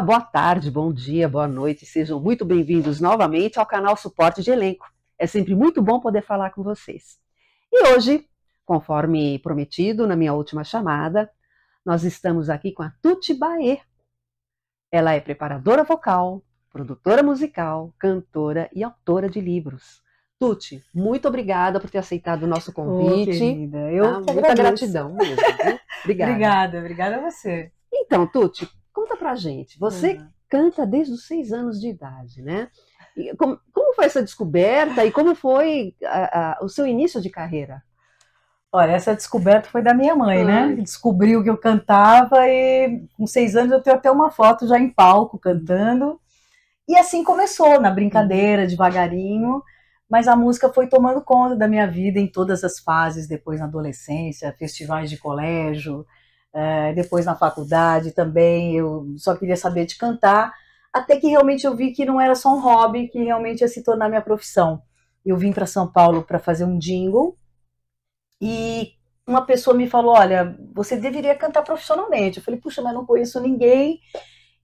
boa tarde, bom dia, boa noite. Sejam muito bem-vindos novamente ao canal Suporte de Elenco. É sempre muito bom poder falar com vocês. E hoje, conforme prometido na minha última chamada, nós estamos aqui com a Tuti Baer. Ela é preparadora vocal, produtora musical, cantora e autora de livros. Tuti, muito obrigada por ter aceitado o nosso convite. Oh, querida, eu ah, muita gratidão mesmo. Obrigada. obrigada, obrigada a você. Então, Tuti, Conta pra gente. Você ah. canta desde os seis anos de idade, né? E como, como foi essa descoberta e como foi a, a, o seu início de carreira? Olha, essa descoberta foi da minha mãe, né? Descobriu que eu cantava e com seis anos eu tenho até uma foto já em palco cantando. E assim começou, na brincadeira, devagarinho, mas a música foi tomando conta da minha vida em todas as fases, depois na adolescência, festivais de colégio, é, depois na faculdade também, eu só queria saber de cantar, até que realmente eu vi que não era só um hobby, que realmente ia se tornar minha profissão. Eu vim para São Paulo para fazer um jingle e uma pessoa me falou: Olha, você deveria cantar profissionalmente. Eu falei: Puxa, mas não conheço ninguém.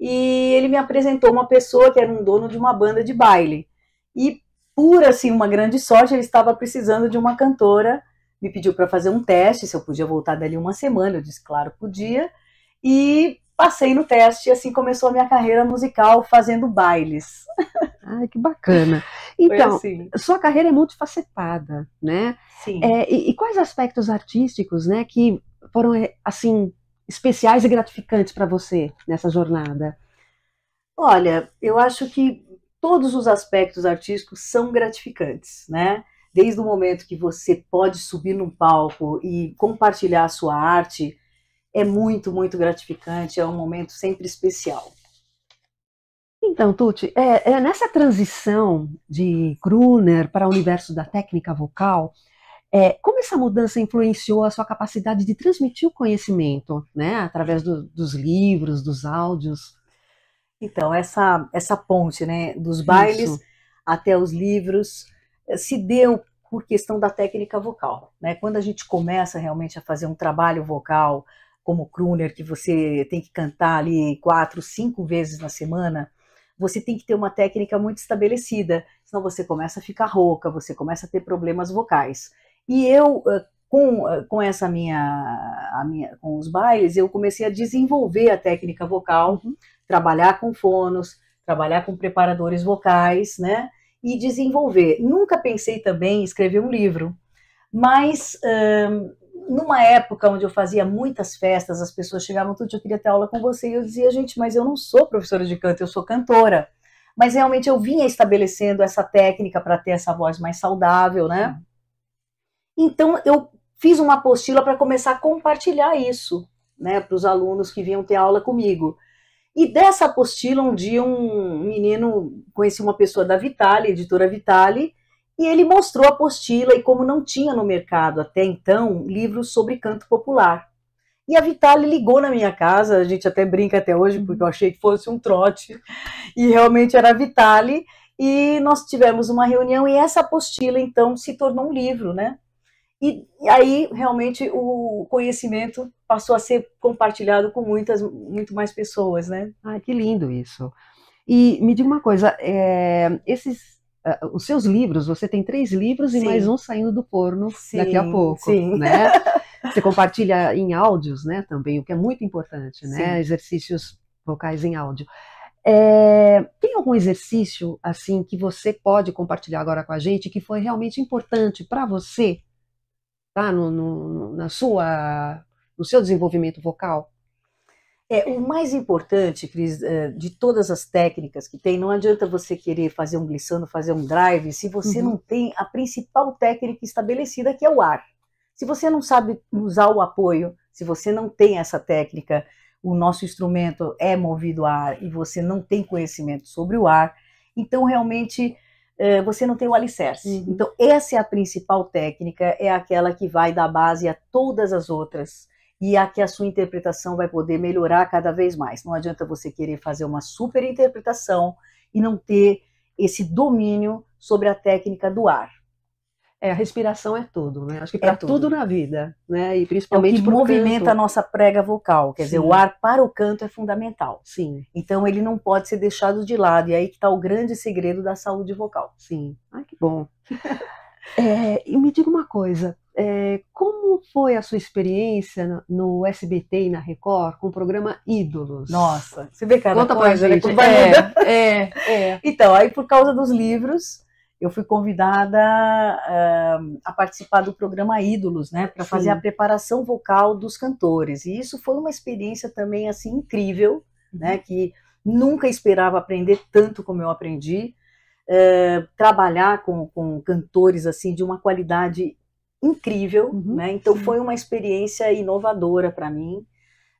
E ele me apresentou uma pessoa que era um dono de uma banda de baile. E por assim uma grande sorte, ele estava precisando de uma cantora me pediu para fazer um teste, se eu podia voltar dali uma semana, eu disse, claro, podia, e passei no teste e assim começou a minha carreira musical fazendo bailes. Ai, que bacana. Então, assim. sua carreira é multifacetada, né? Sim. É, e, e, quais aspectos artísticos, né, que foram, eh, assim, especiais e gratificantes para você nessa jornada? Olha, eu acho que todos os aspectos artísticos são gratificantes, né? Desde o momento que você pode subir num palco e compartilhar a sua arte, é muito, muito gratificante, é um momento sempre especial. Então, Tuti, é, é nessa transição de Gruner para o universo da técnica vocal, é, como essa mudança influenciou a sua capacidade de transmitir o conhecimento, né, através do, dos livros, dos áudios? Então, essa, essa ponte, né, dos bailes Isso. até os livros, se deu por questão da técnica vocal. Né? Quando a gente começa realmente a fazer um trabalho vocal, como crooner, que você tem que cantar ali quatro, cinco vezes na semana, você tem que ter uma técnica muito estabelecida, senão você começa a ficar rouca, você começa a ter problemas vocais. E eu, com, com essa minha, minha com os bailes, eu comecei a desenvolver a técnica vocal, uhum. trabalhar com fonos, trabalhar com preparadores vocais, né? e desenvolver. Nunca pensei também em escrever um livro, mas hum, numa época onde eu fazia muitas festas, as pessoas chegavam, tudo, eu queria ter aula com você, e eu dizia, gente, mas eu não sou professora de canto, eu sou cantora. Mas realmente eu vinha estabelecendo essa técnica para ter essa voz mais saudável, né? Então eu fiz uma apostila para começar a compartilhar isso, né, para os alunos que vinham ter aula comigo. E dessa apostila, um dia um menino conheceu uma pessoa da Vitale, editora Vitale, e ele mostrou a apostila e como não tinha no mercado até então livros sobre canto popular. E a Vitale ligou na minha casa, a gente até brinca até hoje, uhum. porque eu achei que fosse um trote, e realmente era a Vitale, e nós tivemos uma reunião e essa apostila então se tornou um livro, né? E, e, aí, realmente, o conhecimento passou a ser compartilhado com muitas, muito mais pessoas, né? Ah, que lindo isso. E me diga uma coisa, é, esses, uh, os seus livros, você tem três livros sim. e mais um saindo do forno sim, daqui a pouco, sim. né? Você compartilha em áudios, né, também, o que é muito importante, né? Exercícios vocais em áudio. É, tem algum exercício assim que você pode compartilhar agora com a gente que foi realmente importante para você tá? No, no, na sua, no seu desenvolvimento vocal? É, o mais importante, Cris, eh, de todas as técnicas que tem, não adianta você querer fazer um glissando, fazer um drive, se você uhum. não tem a principal técnica estabelecida, que é o ar. Se você não sabe usar o apoio, se você não tem essa técnica, o nosso instrumento é movido a ar e você não tem conhecimento sobre o ar, então realmente eh, você não tem o alicerce. Uhum. Então, essa é a principal técnica, é aquela que vai dar base a todas as outras e a que a sua interpretação vai poder melhorar cada vez mais. Não adianta você querer fazer uma super interpretação e não ter esse domínio sobre a técnica do ar. É, a respiração é tudo, né? Acho que para é tudo. tudo. na vida, né? E principalmente é o que movimenta canto. a nossa prega vocal, quer Sim. dizer, o ar para o canto é fundamental. Sim. Então ele não pode ser deixado de lado e aí que está o grande segredo da saúde vocal. Sim. Ai, que bom. é, e me diga uma coisa, é, como foi a sua experiência no SBT e na Record com o programa Ídolos? Nossa, você vê cada Conta coisa, pra né? gente. Né? É, é, é. Então, aí por causa dos livros, eu fui convidada uh, a participar do programa Ídolos, né, para fazer a preparação vocal dos cantores. E isso foi uma experiência também assim incrível, né, uhum. que nunca esperava aprender tanto como eu aprendi. Uh, trabalhar com, com cantores assim de uma qualidade incrível, uhum, né? Então foi uma experiência inovadora para mim,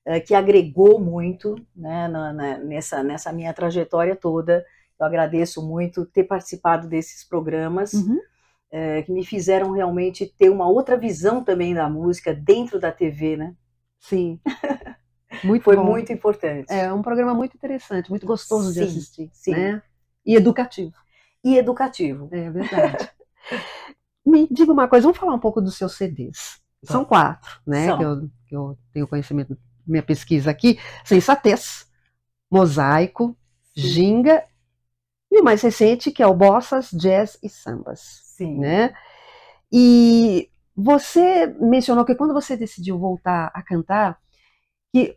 uh, que agregou muito né, na, na, nessa, nessa minha trajetória toda agradeço muito ter participado desses programas. Uhum. É, que me fizeram realmente ter uma outra visão também da música dentro da TV, né? Sim. Muito Foi bom. muito importante. É um programa muito interessante, muito gostoso sim, de assistir. Sim. Né? E educativo. E educativo. É verdade. me diga uma coisa, vamos falar um pouco dos seus CDs. São quatro, né? São. Que, eu, que eu tenho conhecimento, minha pesquisa aqui. Sensatez, Mosaico, Sim. Ginga e o mais recente, que é o Bossas, Jazz e Sambas. Sim. Né? E você mencionou que quando você decidiu voltar a cantar, que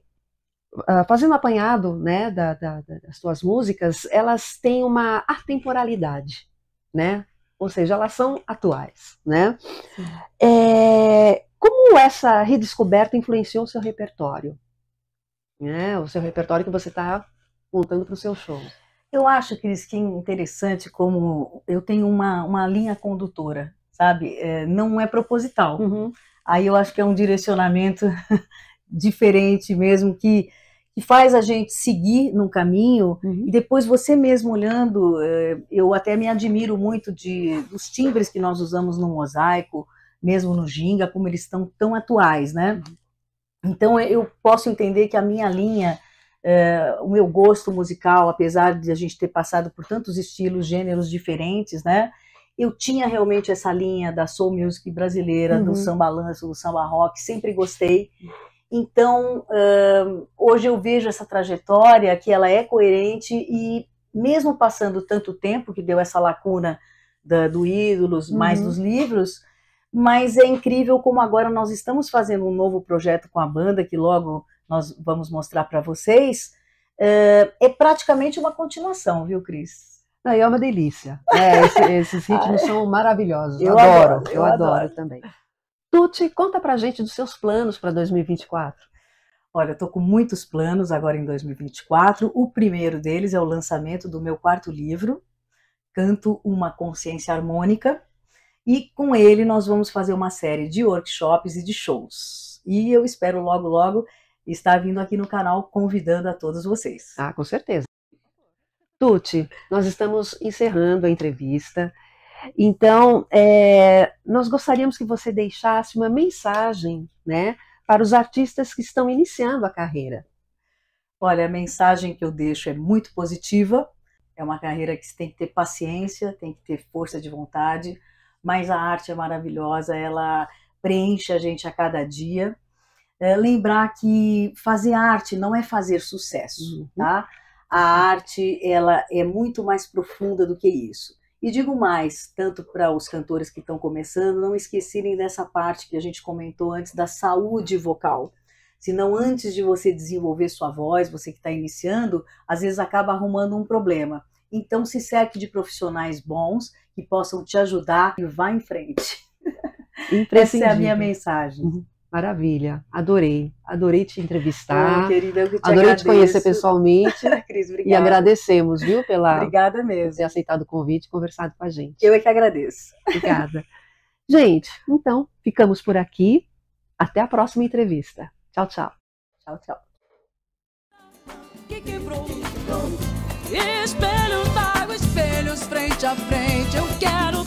uh, fazendo um apanhado né, da, da, das suas músicas, elas têm uma atemporalidade, né? Ou seja, elas são atuais, né? É, como essa redescoberta influenciou o seu repertório? Né? O seu repertório que você está montando para o seu show? Eu acho, Cris, que é interessante como eu tenho uma, uma linha condutora, sabe? É, não é proposital. Uhum. Aí eu acho que é um direcionamento diferente mesmo, que, que faz a gente seguir num caminho uhum. e depois você mesmo olhando, é, eu até me admiro muito de, dos timbres que nós usamos no mosaico, mesmo no ginga, como eles estão tão atuais, né? Uhum. Então eu posso entender que a minha linha o meu gosto musical, apesar de a gente ter passado por tantos estilos, gêneros diferentes, né? Eu tinha realmente essa linha da soul music brasileira, uhum. do samba lanço, do samba rock, sempre gostei. Então, uh, hoje eu vejo essa trajetória que ela é coerente e mesmo passando tanto tempo que deu essa lacuna da, do ídolos, uhum. mais dos livros, mas é incrível como agora nós estamos fazendo um novo projeto com a banda que logo nós vamos mostrar para vocês, eh, é praticamente uma continuação, viu, Cris? Não, é uma delícia. É, esse, esses ritmos são maravilhosos. Eu adoro, adoro eu, eu adoro. adoro também. Tuti, conta pra gente dos seus planos para 2024. Olha, eu tô com muitos planos agora em 2024. O primeiro deles é o lançamento do meu quarto livro, Canto uma Consciência Harmônica, e com ele nós vamos fazer uma série de workshops e de shows. E eu espero logo logo está vindo aqui no canal convidando a todos vocês. Ah, com certeza. Tuti, nós estamos encerrando a entrevista. Então, é, nós gostaríamos que você deixasse uma mensagem né, para os artistas que estão iniciando a carreira. Olha, a mensagem que eu deixo é muito positiva. É uma carreira que você tem que ter paciência, tem que ter força de vontade, mas a arte é maravilhosa, ela preenche a gente a cada dia é, lembrar que fazer arte não é fazer sucesso, uhum. tá? A arte ela é muito mais profunda do que isso. E digo mais, tanto para os cantores que estão começando, não esquecerem dessa parte que a gente comentou antes da saúde vocal. Senão, antes de você desenvolver sua voz, você que está iniciando, às vezes acaba arrumando um problema. Então, se cerque de profissionais bons que possam te ajudar e vá em frente. Essa é a minha mensagem. Uhum. Maravilha, adorei, adorei te entrevistar, querida, eu que te adorei agradeço. te conhecer pessoalmente Cris, e agradecemos, viu, pela obrigada mesmo. Por ter aceitado o convite e conversado com a gente. Eu é que agradeço. Obrigada. gente, então, ficamos por aqui, até a próxima entrevista. Tchau, tchau. Tchau, tchau. espelhos frente a frente, eu quero